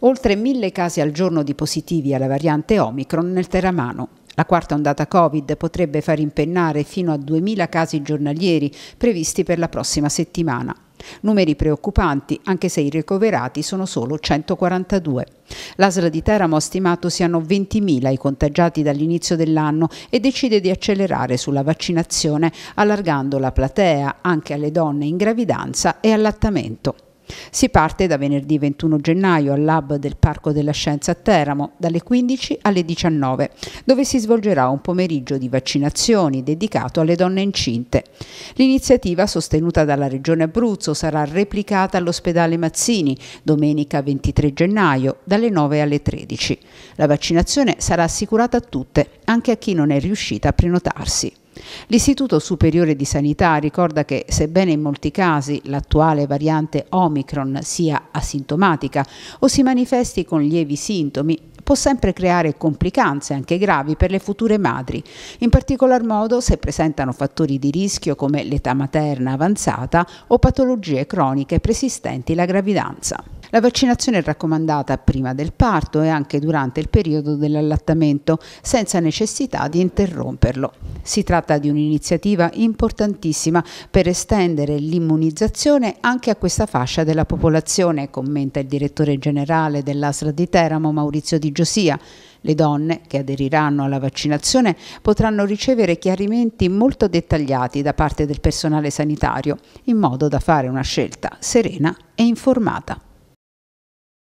Oltre mille casi al giorno di positivi alla variante Omicron nel Teramano. La quarta ondata Covid potrebbe far impennare fino a 2.000 casi giornalieri previsti per la prossima settimana. Numeri preoccupanti, anche se i ricoverati sono solo 142. L'ASL di Teramo ha stimato siano 20.000 i contagiati dall'inizio dell'anno e decide di accelerare sulla vaccinazione, allargando la platea anche alle donne in gravidanza e allattamento. Si parte da venerdì 21 gennaio al Lab del Parco della Scienza a Teramo dalle 15 alle 19, dove si svolgerà un pomeriggio di vaccinazioni dedicato alle donne incinte. L'iniziativa sostenuta dalla Regione Abruzzo sarà replicata all'ospedale Mazzini domenica 23 gennaio dalle 9 alle 13. La vaccinazione sarà assicurata a tutte, anche a chi non è riuscita a prenotarsi. L'Istituto Superiore di Sanità ricorda che, sebbene in molti casi l'attuale variante Omicron sia asintomatica o si manifesti con lievi sintomi, può sempre creare complicanze anche gravi per le future madri, in particolar modo se presentano fattori di rischio come l'età materna avanzata o patologie croniche persistenti la gravidanza. La vaccinazione è raccomandata prima del parto e anche durante il periodo dell'allattamento, senza necessità di interromperlo. Si tratta di un'iniziativa importantissima per estendere l'immunizzazione anche a questa fascia della popolazione, commenta il direttore generale dell'ASRA di Teramo Maurizio Di Giosia. Le donne che aderiranno alla vaccinazione potranno ricevere chiarimenti molto dettagliati da parte del personale sanitario, in modo da fare una scelta serena e informata.